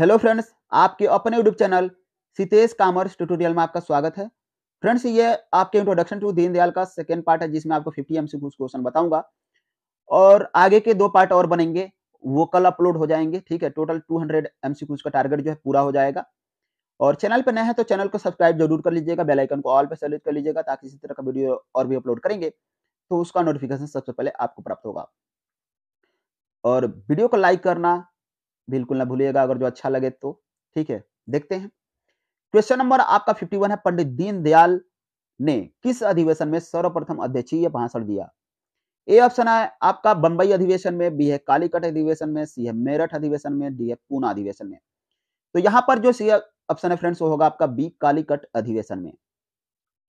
hello friends आपके अपने YouTube channel Sitesh commerce tutorial में आपका स्वागत है फ्रेंड्स ये आपके इंट्रोडक्शन टू दीनदयाल का सेकेंड पार्ट है जिसमें आपको फिफ्टी एम क्वेश्चन बताऊंगा और आगे के दो पार्ट और बनेंगे वो कल अपलोड हो जाएंगे ठीक है टोटल टू हंड्रेड का टारगेट जो है पूरा हो जाएगा और चैनल पर नए हैं तो चैनल को सब्सक्राइब जरूर कर लीजिएगा बेलाइकन को ऑल पर सेलेक्ट कर लीजिएगा ताकि इसी तरह का वीडियो और भी अपलोड करेंगे तो उसका नोटिफिकेशन सबसे पहले आपको प्राप्त होगा और वीडियो को लाइक करना बिल्कुल ना भूलिएगा अगर जो अच्छा लगे तो ठीक है देखते हैं क्वेश्चन नंबर आपका 51 है पंडित दीनदयाल ने किस अधिवेशन में सर्वप्रथम अध्यक्षीय भाषण दिया ए ऑप्शन है आपका बंबई अधिवेशन में बी है कालीकट अधिवेशन में सी है मेरठ अधिवेशन में डी है पूना अधिवेशन में तो यहाँ पर जो सी ऑप्शन है फ्रेंड्स वो होगा आपका बी कालीकट अधिवेशन में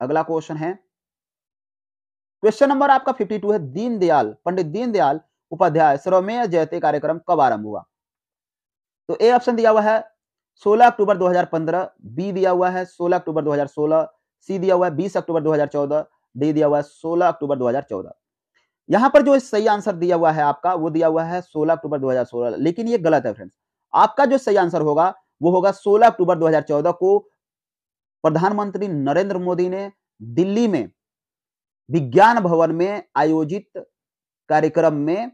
अगला क्वेश्चन है क्वेश्चन नंबर आपका 52 है दीनदयाल पंडित दीनदयाल उपाध्याय सर्वमेय जयते कार्यक्रम कब आरंभ हुआ तो ए ऑप्शन दिया हुआ है 16 अक्टूबर 2015 बी दिया हुआ है 16 अक्टूबर 2016 सी दिया हुआ है 20 अक्टूबर 2014 डी दिया हुआ है 16 अक्टूबर 2014 यहाँ पर जो सही आंसर दिया हुआ है आपका वो दिया हुआ है 16 अक्टूबर 2016 लेकिन ये गलत है फ्रेंड्स आपका जो सही आंसर होगा वो होगा 16 अक्टूबर 2014 को प्रधानमंत्री नरेंद्र मोदी ने दिल्ली में विज्ञान भवन में आयोजित कार्यक्रम में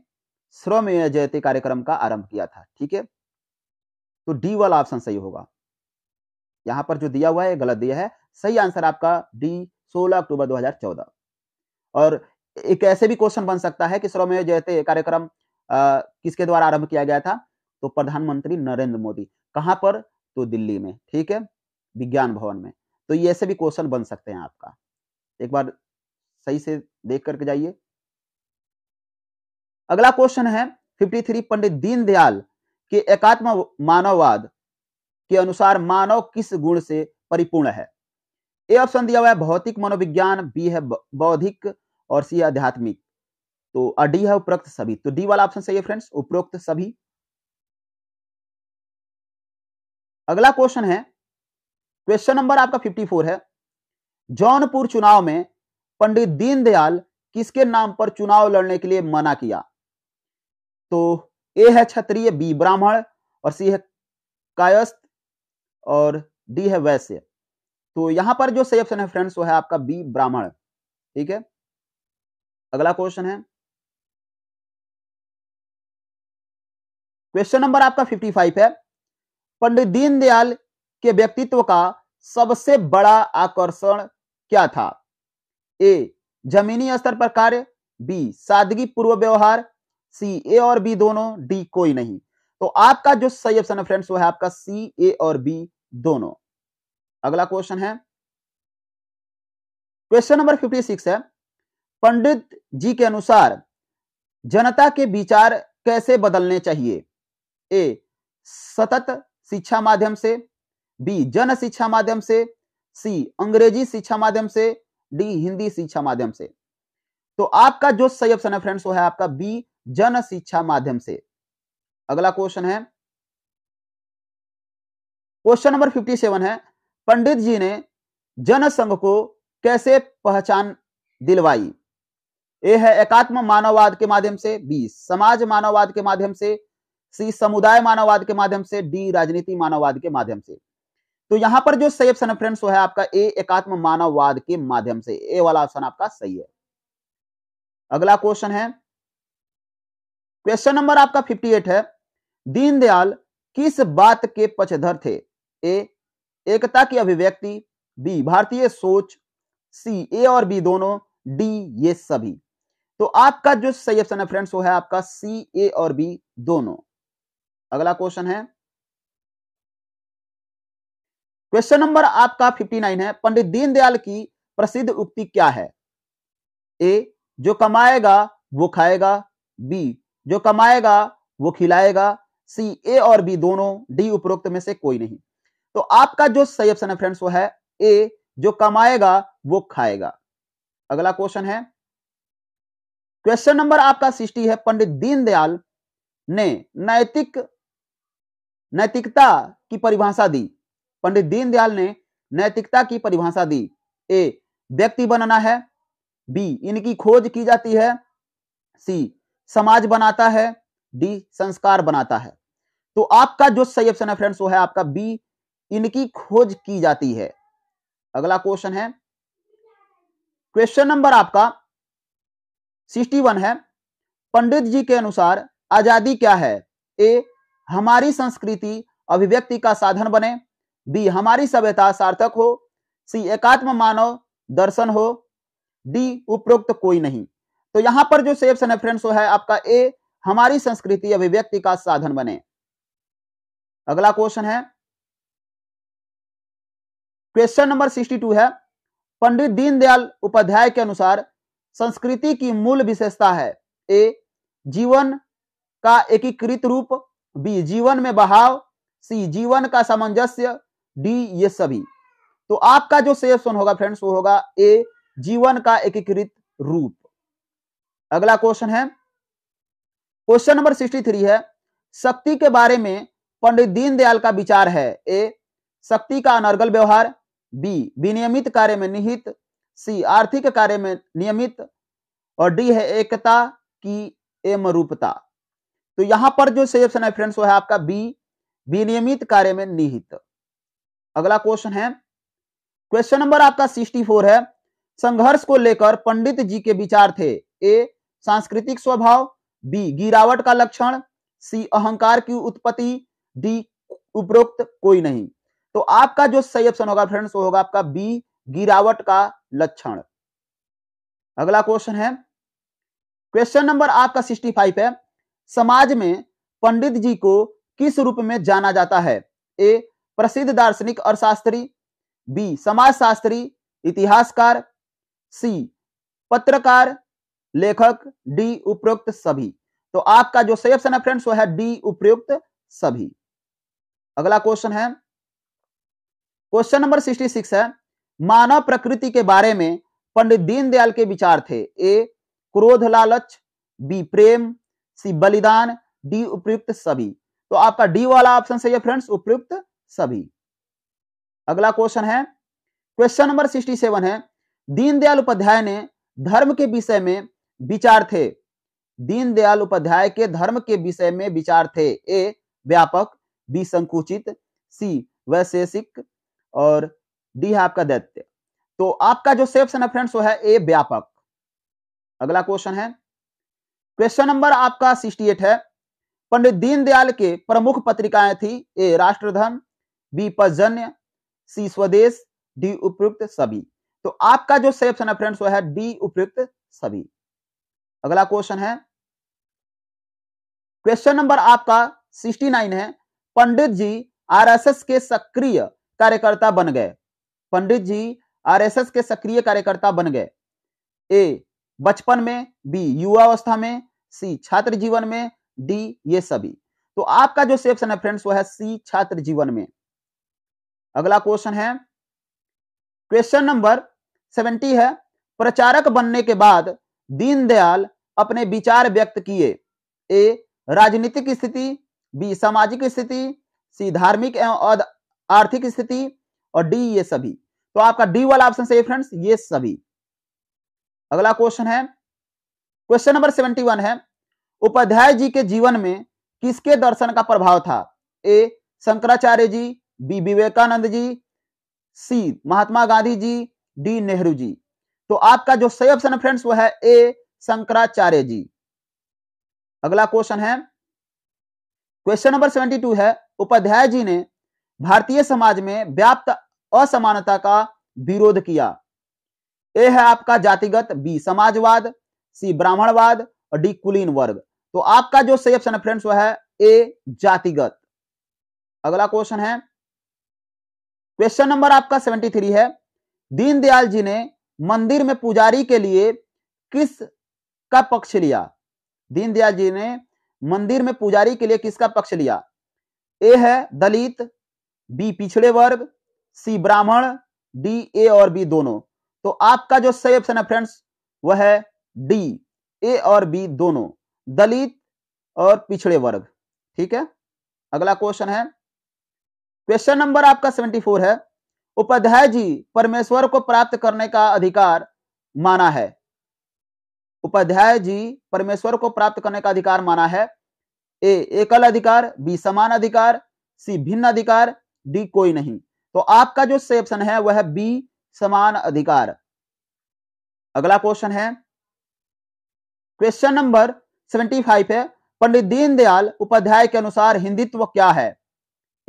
श्रम जयते कार्यक्रम का आरंभ किया था ठीक है तो डी वाला ऑप्शन सही होगा यहां पर जो दिया हुआ है गलत दिया है सही आंसर आपका डी 16 अक्टूबर 2014 और एक ऐसे भी क्वेश्चन बन सकता है कि श्रमेव जयते कार्यक्रम किसके द्वारा आरंभ किया गया था तो प्रधानमंत्री नरेंद्र मोदी कहां पर तो दिल्ली में ठीक है विज्ञान भवन में तो ये ऐसे भी क्वेश्चन बन सकते हैं आपका एक बार सही से देख करके जाइए अगला क्वेश्चन है 53 पंडित दीनदयाल कि एकात्म मानववाद के अनुसार मानव किस गुण से परिपूर्ण है ए ऑप्शन दिया हुआ है भौतिक मनोविज्ञान बी है बौद्धिक और सी आध्यात्मिक तो डी है उपरोक्त सभी तो डी वाला ऑप्शन सही है फ्रेंड्स उपरोक्त सभी अगला क्वेश्चन है क्वेश्चन नंबर आपका 54 है जौनपुर चुनाव में पंडित दीनदयाल किसके नाम पर चुनाव लड़ने के लिए मना किया तो ए है क्षत्रिय बी ब्राह्मण और सी है कायस्थ और डी है वैश्य तो यहां पर जो सही ऑप्शन है फ्रेंड्स वो है आपका बी ब्राह्मण ठीक है अगला क्वेश्चन है क्वेश्चन नंबर आपका 55 है पंडित दीनदयाल के व्यक्तित्व का सबसे बड़ा आकर्षण क्या था ए जमीनी स्तर पर कार्य बी सादगी पूर्व व्यवहार सी ए और बी दोनों डी कोई नहीं तो आपका जो सही ऑप्शन है फ्रेंड्स वो है आपका सी ए और बी दोनों अगला क्वेश्चन है क्वेश्चन नंबर 56 है पंडित जी के अनुसार जनता के विचार कैसे बदलने चाहिए ए सतत शिक्षा माध्यम से बी जन शिक्षा माध्यम से सी अंग्रेजी शिक्षा माध्यम से डी हिंदी शिक्षा माध्यम से तो आपका जो सही ऑप्शन है फ्रेंड्स वो है आपका बी जन शिक्षा माध्यम से अगला क्वेश्चन है क्वेश्चन नंबर फिफ्टी सेवन है पंडित जी ने जनसंघ को कैसे पहचान दिलवाई ए है एकात्म मानववाद के माध्यम से बी समाज मानववाद के माध्यम से सी समुदाय मानववाद के माध्यम से डी राजनीति मानववाद के माध्यम से तो यहां पर जो सही ऑप्शन है फ्रेंड्स वो है आपका ए एकात्म मानववाद के माध्यम से ए वाला ऑप्शन आपका सही है अगला क्वेश्चन है क्वेश्चन नंबर आपका 58 है दीनदयाल किस बात के पक्षधर थे ए एकता की अभिव्यक्ति बी भारतीय सोच सी ए और बी दोनों डी ये सभी तो आपका जो सही ऑप्शन है फ्रेंड्स वो है आपका सी ए और बी दोनों अगला क्वेश्चन है क्वेश्चन नंबर आपका 59 है पंडित दीनदयाल की प्रसिद्ध उक्ति क्या है ए जो कमाएगा वो खाएगा बी जो कमाएगा वो खिलाएगा सी ए और बी दोनों डी उपरोक्त में से कोई नहीं तो आपका जो सही ऑप्शन है फ्रेंड्स वो है ए जो कमाएगा वो खाएगा अगला क्वेश्चन है क्वेश्चन नंबर आपका सिक्सटी है पंडित दीनदयाल ने नैतिक नैतिकता की परिभाषा दी पंडित दीनदयाल ने नैतिकता की परिभाषा दी ए व्यक्ति बनाना है बी इनकी खोज की जाती है सी समाज बनाता है डी संस्कार बनाता है तो आपका जो सही ऑप्शन है फ्रेंड्स वो है आपका बी इनकी खोज की जाती है अगला क्वेश्चन है क्वेश्चन नंबर आपका सिक्सटी वन है पंडित जी के अनुसार आजादी क्या है ए हमारी संस्कृति अभिव्यक्ति का साधन बने बी हमारी सभ्यता सार्थक हो सी एकात्म मानव दर्शन हो डी उपरोक्त कोई नहीं तो यहां पर जो सेप्शन है फ्रेंड्स वो है आपका ए हमारी संस्कृति अभिव्यक्ति का साधन बने अगला क्वेश्चन है क्वेश्चन नंबर 62 है पंडित दीनदयाल उपाध्याय के अनुसार संस्कृति की मूल विशेषता है ए जीवन का एकीकृत रूप बी जीवन में बहाव सी जीवन का सामंजस्य डी ये सभी तो आपका जो सेप्शन होगा फ्रेंड्स वो होगा ए जीवन का एकीकृत रूप अगला क्वेश्चन है क्वेश्चन नंबर सिक्सटी थ्री है शक्ति के बारे में पंडित दीनदयाल का विचार है ए शक्ति का अनर्गल व्यवहार बी विनियमित कार्य में निहित सी आर्थिक कार्य में नियमित और डी है एकता की एम रूपता तो यहां पर जो सही ऑप्शन है फ्रेंड्स वो है आपका बी विनियमित कार्य में निहित अगला क्वेश्चन है क्वेश्चन नंबर आपका सिक्सटी फोर है संघर्ष को लेकर पंडित जी के विचार थे ए सांस्कृतिक स्वभाव बी गिरावट का लक्षण सी अहंकार की उत्पत्ति डी उपरोक्त कोई नहीं तो आपका जो सही ऑप्शन होगा फ्रेंड्स वो होगा आपका बी गिरावट का लक्षण अगला क्वेश्चन है क्वेश्चन नंबर आपका सिक्सटी फाइव है समाज में पंडित जी को किस रूप में जाना जाता है ए प्रसिद्ध दार्शनिक अर्थशास्त्री बी समाजशास्त्री इतिहासकार सी पत्रकार लेखक डी उपयुक्त सभी तो आपका जो सही ऑप्शन है फ्रेंड्स वो है डी उपयुक्त सभी अगला क्वेश्चन है क्वेश्चन नंबर 66 है मानव प्रकृति के बारे में पंडित दीनदयाल के विचार थे ए क्रोध लालच बी प्रेम सी बलिदान डी उपयुक्त सभी तो आपका डी वाला ऑप्शन सही है फ्रेंड्स उपयुक्त सभी अगला क्वेश्चन है क्वेश्चन नंबर 67 है दीनदयाल उपाध्याय ने धर्म के विषय में विचार थे दीनदयाल उपाध्याय के धर्म के विषय में विचार थे ए व्यापक बी संकुचित सी वैशेषिक और डी है आपका दैत्य तो आपका जो सेफ है फ्रेंड्स वो है ए व्यापक अगला क्वेश्चन है क्वेश्चन नंबर आपका 68 है पंडित दीनदयाल के प्रमुख पत्रिकाएं थी ए राष्ट्रधर्म बी पजन्य सी स्वदेश डी उपयुक्त सभी तो आपका जो सेफ है फ्रेंड्स वो है डी उपयुक्त सभी अगला क्वेश्चन है क्वेश्चन नंबर आपका 69 है पंडित जी आरएसएस के सक्रिय कार्यकर्ता बन गए पंडित जी आरएसएस के सक्रिय कार्यकर्ता बन गए ए बचपन में बी युवावस्था में सी छात्र जीवन में डी ये सभी तो आपका जो सेक्शन है फ्रेंड्स वो है सी छात्र जीवन में अगला क्वेश्चन है क्वेश्चन नंबर सेवेंटी है प्रचारक बनने के बाद दीनदयाल अपने विचार व्यक्त किए ए राजनीतिक स्थिति बी सामाजिक स्थिति सी धार्मिक एवं आर्थिक स्थिति और डी ये सभी तो आपका डी वाला ऑप्शन सही फ्रेंड्स ये सभी अगला क्वेश्चन है क्वेश्चन नंबर सेवेंटी वन है उपाध्याय जी के जीवन में किसके दर्शन का प्रभाव था A Shankaracharya ji B Vivekananda ji C Mahatma Gandhi ji D Nehru ji तो आपका जो सही ऑप्शन है फ्रेंड्स वो है ए शंकराचार्य जी अगला क्वेश्चन है क्वेश्चन नंबर सेवेंटी टू है उपाध्याय जी ने भारतीय समाज में व्याप्त असमानता का विरोध किया ए है आपका जातिगत बी समाजवाद सी ब्राह्मणवाद और डी कुलीन वर्ग तो आपका जो सही ऑप्शन है फ्रेंड्स वो है ए जातिगत अगला क्वेश्चन है क्वेश्चन नंबर आपका सेवेंटी थ्री है दीनदयाल जी ने मंदिर में पुजारी के लिए किस का पक्ष लिया दीनदयाल जी ने मंदिर में पुजारी के लिए किसका पक्ष लिया ए है दलित बी पिछड़े वर्ग सी ब्राह्मण डी ए और बी दोनों तो आपका जो सही ऑप्शन है फ्रेंड्स वह है डी ए और बी दोनों दलित और पिछड़े वर्ग ठीक है अगला क्वेश्चन है क्वेश्चन नंबर आपका सेवेंटी फोर है उपाध्याय जी परमेश्वर को प्राप्त करने का अधिकार माना है उपाध्याय जी परमेश्वर को प्राप्त करने का अधिकार माना है ए एकल अधिकार बी समान अधिकार सी भिन्न अधिकार डी कोई नहीं तो आपका जो सेप्शन है वह है बी समान अधिकार अगला क्वेश्चन है क्वेश्चन नंबर सेवेंटी फाइव है पंडित दीनदयाल उपाध्याय के अनुसार हिंदुत्व क्या है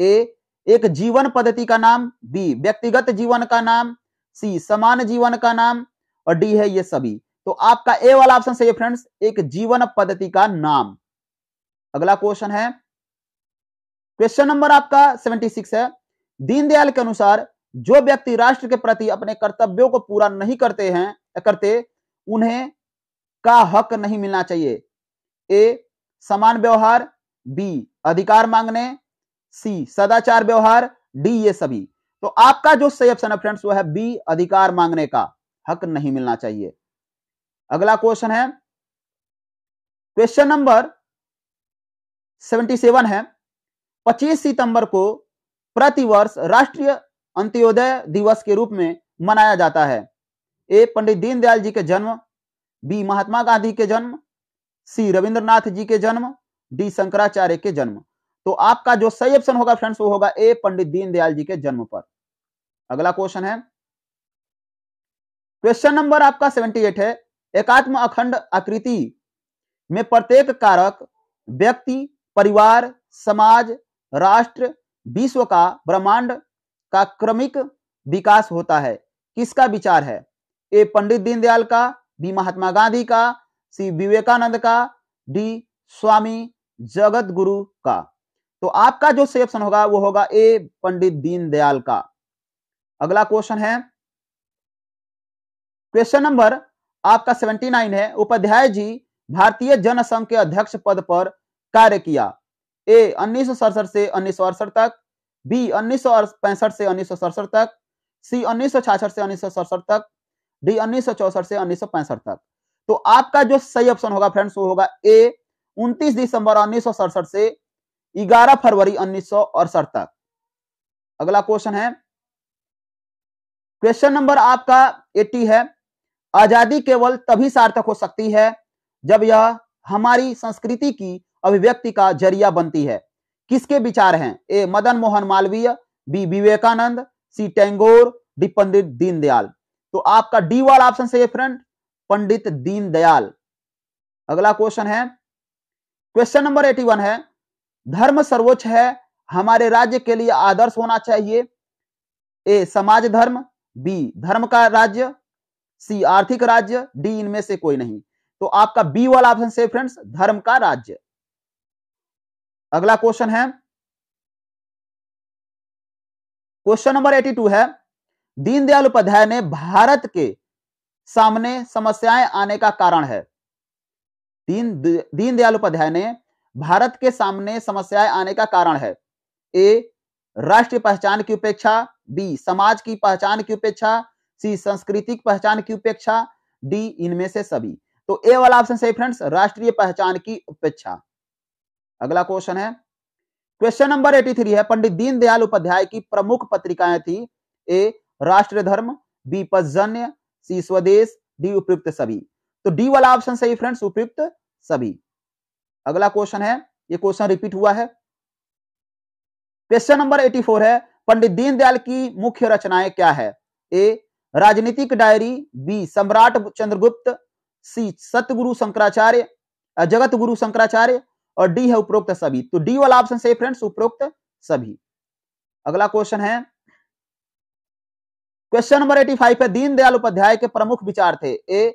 ए एक जीवन पद्धति का नाम बी व्यक्तिगत जीवन का नाम सी समान जीवन का नाम और डी है ये सभी तो आपका ए वाला ऑप्शन सही है फ्रेंड्स एक जीवन पद्धति का नाम अगला क्वेश्चन है क्वेश्चन नंबर आपका 76 है दीनदयाल के अनुसार जो व्यक्ति राष्ट्र के प्रति अपने कर्तव्यों को पूरा नहीं करते हैं करते उन्हें का हक नहीं मिलना चाहिए ए समान व्यवहार बी अधिकार मांगने सी सदाचार व्यवहार डी ये सभी तो आपका जो सही ऑप्शन है फ्रेंड्स वो है बी अधिकार मांगने का हक नहीं मिलना चाहिए अगला क्वेश्चन है क्वेश्चन नंबर 77 है 25 सितंबर को प्रतिवर्ष राष्ट्रीय अंत्योदय दिवस के रूप में मनाया जाता है ए पंडित दीनदयाल जी के जन्म बी महात्मा गांधी के जन्म सी रविंद्रनाथ जी के जन्म डी शंकराचार्य के जन्म तो आपका जो सही ऑप्शन होगा फ्रेंड्स वो होगा ए पंडित दीनदयाल जी के जन्म पर अगला क्वेश्चन है क्वेश्चन नंबर आपका 78 है एकात्म अखंड आकृति में प्रत्येक कारक व्यक्ति परिवार समाज राष्ट्र विश्व का ब्रह्मांड का क्रमिक विकास होता है किसका विचार है ए पंडित दीनदयाल का बी महात्मा गांधी का सी विवेकानंद का डी स्वामी जगत गुरु का तो आपका जो सही ऑप्शन होगा वो होगा ए पंडित दीनदयाल का अगला क्वेश्चन है क्वेश्चन नंबर आपका 79 है उपाध्याय जी भारतीय जनसंघ के अध्यक्ष पद पर कार्य किया ए उन्नीस से उन्नीस तक बी उन्नीस से उन्नीस तक सी उन्नीस से उन्नीस तक डी उन्नीस से उन्नीस तक तो आपका जो सही ऑप्शन होगा फ्रेंड्स वो होगा ए 29 दिसंबर उन्नीस से 11 फरवरी उन्नीस तक अगला क्वेश्चन है क्वेश्चन नंबर आपका 80 है आजादी केवल तभी सार्थक हो सकती है जब यह हमारी संस्कृति की अभिव्यक्ति का जरिया बनती है किसके विचार हैं A Madan Mohan Malviya B Vivekananda C Tagore D Pandit Deendayal तो आपका डी वाला ऑप्शन सही है फ्रेंड पंडित दीनदयाल अगला क्वेश्चन है क्वेश्चन नंबर एटी वन है धर्म सर्वोच्च है हमारे राज्य के लिए आदर्श होना चाहिए ए समाज धर्म बी धर्म का राज्य सी आर्थिक राज्य डी इनमें से कोई नहीं तो आपका बी वाला ऑप्शन से फ्रेंड्स धर्म का राज्य अगला क्वेश्चन है क्वेश्चन नंबर 82 है दीनदयाल उपाध्याय ने भारत के सामने समस्याएं आने का कारण है दीन दीनदयाल उपाध्याय ने भारत के सामने समस्याएं आने का कारण है ए राष्ट्रीय पहचान की उपेक्षा बी समाज की पहचान की उपेक्षा सी सांस्कृतिक पहचान की उपेक्षा डी इनमें से सभी तो ए वाला ऑप्शन सही फ्रेंड्स राष्ट्रीय पहचान की उपेक्षा अगला क्वेश्चन है क्वेश्चन नंबर 83 है पंडित दीनदयाल उपाध्याय की प्रमुख पत्रिकाएं थी ए राष्ट्र धर्म बी पजन्य सी स्वदेश डी उपयुक्त सभी तो डी वाला ऑप्शन सही फ्रेंड्स उपयुक्त सभी अगला क्वेश्चन है ये क्वेश्चन रिपीट हुआ है क्वेश्चन नंबर 84 है पंडित दीनदयाल की मुख्य रचनाएं क्या है ए राजनीतिक डायरी बी सम्राट चंद्रगुप्त सी सतगुरु शंकराचार्य जगत गुरु शंकराचार्य और डी है उपरोक्त सभी तो डी वाला ऑप्शन सही फ्रेंड्स उपरोक्त सभी अगला क्वेश्चन है क्वेश्चन नंबर एटी फाइव है दीनदयाल उपाध्याय के प्रमुख विचार थे ए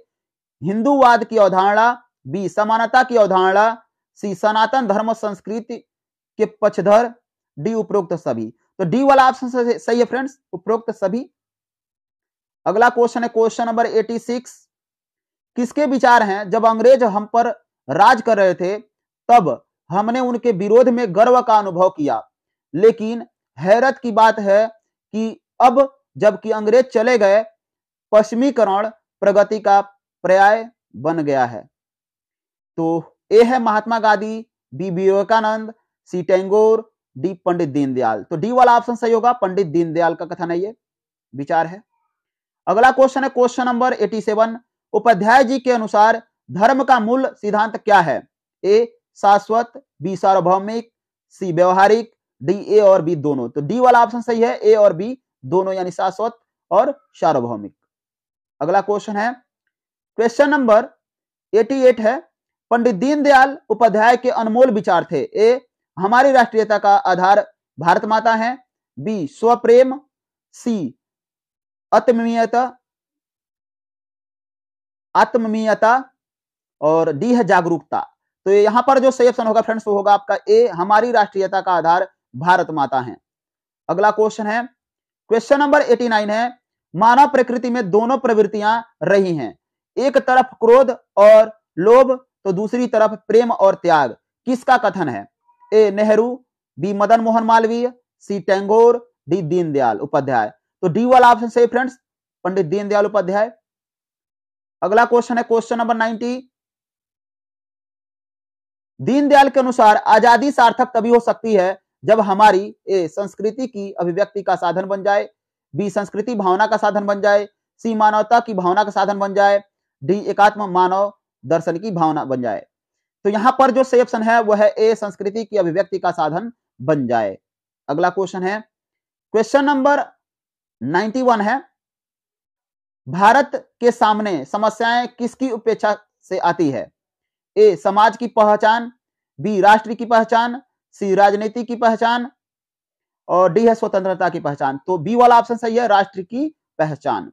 हिंदूवाद की अवधारणा बी समानता की अवधारणा सी सनातन धर्म संस्कृति के पक्षधर डी उपरोक्त सभी तो डी वाला ऑप्शन सही है फ्रेंड्स उपरोक्त सभी अगला क्वेश्चन है क्वेश्चन नंबर 86 किसके विचार हैं जब अंग्रेज हम पर राज कर रहे थे तब हमने उनके विरोध में गर्व का अनुभव किया लेकिन हैरत की बात है कि अब जबकि अंग्रेज चले गए पश्चिमीकरण प्रगति का पर्याय बन गया है तो ए है Mahatma Gandhi B Vivekananda C Tagore D Pandit Deendayal तो डी वाला ऑप्शन सही होगा पंडित दीनदयाल का कथन है ये विचार है अगला क्वेश्चन है क्वेश्चन नंबर 87 उपाध्याय जी के अनुसार धर्म का मूल सिद्धांत क्या है ए शाश्वत बी सार्वभौमिक सी व्यवहारिक डी ए और बी दोनों तो डी वाला ऑप्शन सही है ए और बी दोनों यानी शाश्वत और सार्वभौमिक अगला क्वेश्चन है क्वेश्चन नंबर 88 है पंडित दीनदयाल उपाध्याय के अनमोल विचार थे ए हमारी राष्ट्रीयता का आधार भारत माता है बी स्वप्रेम सी आत्मीयता आत्मीयता और डी है जागरूकता तो यहां पर जो सही ऑप्शन होगा फ्रेंड्स वो होगा आपका ए हमारी राष्ट्रीयता का आधार भारत माता है अगला क्वेश्चन है क्वेश्चन नंबर 89 है मानव प्रकृति में दोनों प्रवृत्तियां रही हैं एक तरफ क्रोध और लोभ तो दूसरी तरफ प्रेम और त्याग किसका कथन है A Nehru B Madan Mohan Malviya C Tagore D Deendayal Upadhyay तो डी वाला ऑप्शन सही फ्रेंड्स पंडित दीनदयाल उपाध्याय अगला क्वेश्चन है क्वेश्चन नंबर नाइनटी दीनदयाल के अनुसार आजादी सार्थक तभी हो सकती है जब हमारी ए संस्कृति की अभिव्यक्ति का साधन बन जाए बी संस्कृति भावना का साधन बन जाए सी मानवता की भावना का साधन बन जाए डी एकात्म मानव दर्शन की भावना बन जाए तो यहां पर जो सही ऑप्शन है वह है ए संस्कृति की अभिव्यक्ति का साधन बन जाए अगला क्वेश्चन है क्वेश्चन नंबर 91 है भारत के सामने समस्याएं किसकी उपेक्षा से आती है ए समाज की पहचान बी राष्ट्र की पहचान सी राजनीति की पहचान और डी है स्वतंत्रता की पहचान तो बी वाला ऑप्शन सही है राष्ट्र की पहचान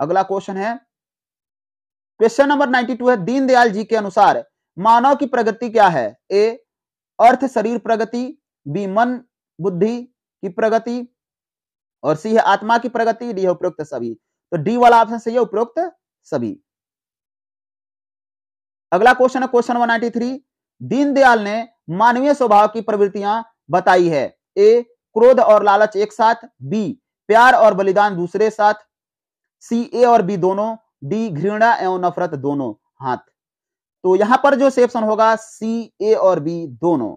अगला क्वेश्चन है क्वेश्चन नंबर 92 है दीनदयाल जी के अनुसार मानव की प्रगति क्या है ए अर्थ शरीर प्रगति बी मन बुद्धि की प्रगति और सी है आत्मा की प्रगति डी है उपयुक्त सभी तो डी वाला ऑप्शन सही है उपयुक्त सभी अगला क्वेश्चन है question number ninety three Deendayal ने मानवीय स्वभाव की प्रवृत्तियां बताई है ए क्रोध और लालच एक साथ बी प्यार और बलिदान दूसरे साथ सी ए और बी दोनों डी घृणा एवं नफरत दोनों हाथ तो यहां पर जो सेप्शन होगा सी ए और बी दोनों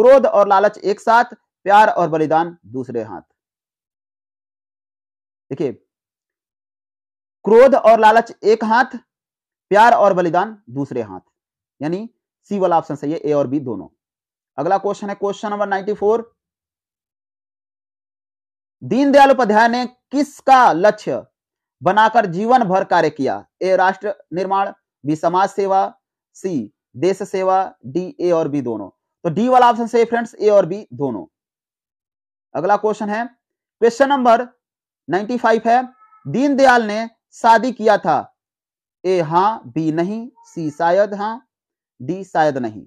क्रोध और लालच एक साथ प्यार और बलिदान दूसरे हाथ देखिए क्रोध और लालच एक हाथ प्यार और बलिदान दूसरे हाथ यानी सी वाला ऑप्शन सही है ए और बी दोनों अगला क्वेश्चन है question number ninety four Deendayal Upadhyay ने किसका लक्ष्य बनाकर जीवन भर कार्य किया ए राष्ट्र निर्माण बी समाज सेवा सी देश सेवा डी ए और बी दोनों तो डी वाला ऑप्शन सही फ्रेंड्स ए और बी दोनों अगला क्वेश्चन है क्वेश्चन नंबर 95 है दीनदयाल ने शादी किया था ए हां बी नहीं सी शायद हां डी शायद नहीं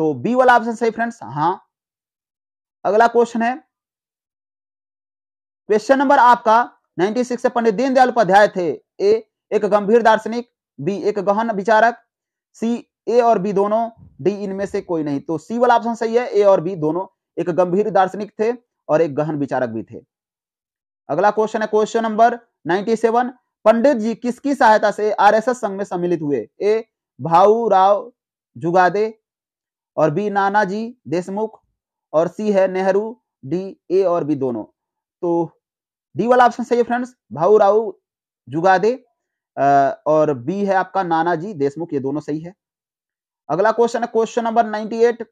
तो बी वाला ऑप्शन सही फ्रेंड्स हां अगला क्वेश्चन है क्वेश्चन नंबर आपका 96 से पंडित दीनदयाल उपाध्याय थे ए एक गंभीर दार्शनिक बी एक गहन विचारक सी ए और बी दोनों डी इनमें से कोई नहीं तो सी वाला ऑप्शन सही है ए और बी दोनों एक गंभीर दार्शनिक थे और एक गहन विचारक भी थे अगला क्वेश्चन है क्वेश्चन नंबर 97 पंडित जी किसकी सहायता से आरएसएस संघ में सम्मिलित हुए ए भाऊ राव जुगादे और बी नानाजी देशमुख और सी है नेहरू डी ए और बी दोनों तो डी वाला ऑप्शन सही है फ्रेंड्स भाऊ राव जुगादे और बी है आपका नानाजी देशमुख ये दोनों सही है अगला क्वेश्चन है क्वेश्चन नंबर 98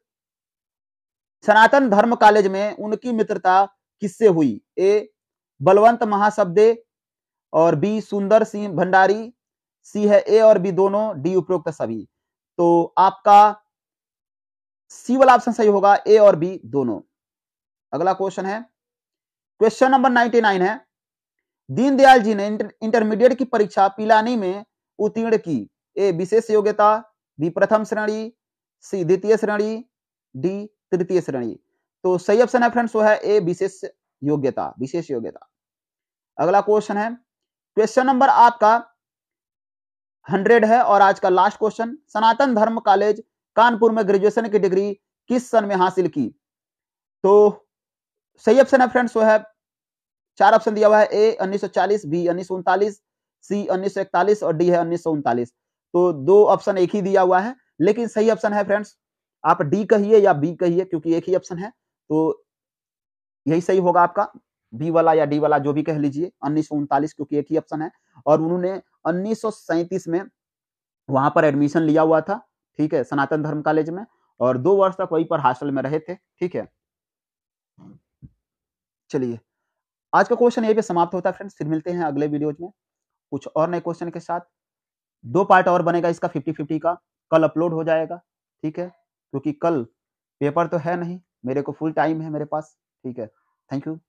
सनातन धर्म कॉलेज में उनकी मित्रता किससे हुई ए बलवंत महासब्दे और बी सुंदर सिंह भंडारी सी है ए और बी दोनों डी उपरोक्त सभी तो आपका सी वाला ऑप्शन सही होगा ए और बी दोनों अगला क्वेश्चन है क्वेश्चन नंबर 99 है दीनदयाल जी ने इंटरमीडिएट की परीक्षा पिलानी में उत्तीर्ण की ए विशेष योग्यता बी प्रथम श्रेणी सी द्वितीय श्रेणी डी तृतीय श्रेणी तो सही ऑप्शन है फ्रेंड्स वो है ए विशेष योग्यता विशेष योग्यता अगला क्वेश्चन है क्वेश्चन नंबर आपका हंड्रेड है और आज का लास्ट क्वेश्चन सनातन धर्म कॉलेज कानपुर में ग्रेजुएशन की डिग्री किस सन में हासिल की तो सही ऑप्शन है फ्रेंड्स वो है चार ऑप्शन दिया हुआ है ए उन्नीस सौ चालीस बी उन्नीस सौ उनतालीस सी उन्नीस सौ इकतालीस और डी है उन्नीस तो दो ऑप्शन एक ही दिया हुआ है लेकिन सही ऑप्शन है फ्रेंड्स आप डी कहिए या बी कहिए क्योंकि एक ही ऑप्शन है तो यही सही होगा आपका बी वाला या डी वाला जो भी कह लीजिए उन्नीस क्योंकि एक ही ऑप्शन है और उन्होंने उन्नीस में वहां पर एडमिशन लिया हुआ था ठीक है सनातन धर्म कॉलेज में और दो वर्ष तक वहीं पर हॉस्टल में रहे थे ठीक है चलिए आज का क्वेश्चन ये पे समाप्त होता है फ्रेंड्स फिर मिलते हैं अगले वीडियोज में कुछ और नए क्वेश्चन के साथ दो पार्ट और बनेगा इसका फिफ्टी फिफ्टी का कल अपलोड हो जाएगा ठीक है क्योंकि कल पेपर तो है नहीं मेरे को फुल टाइम है मेरे पास ठीक है थैंक यू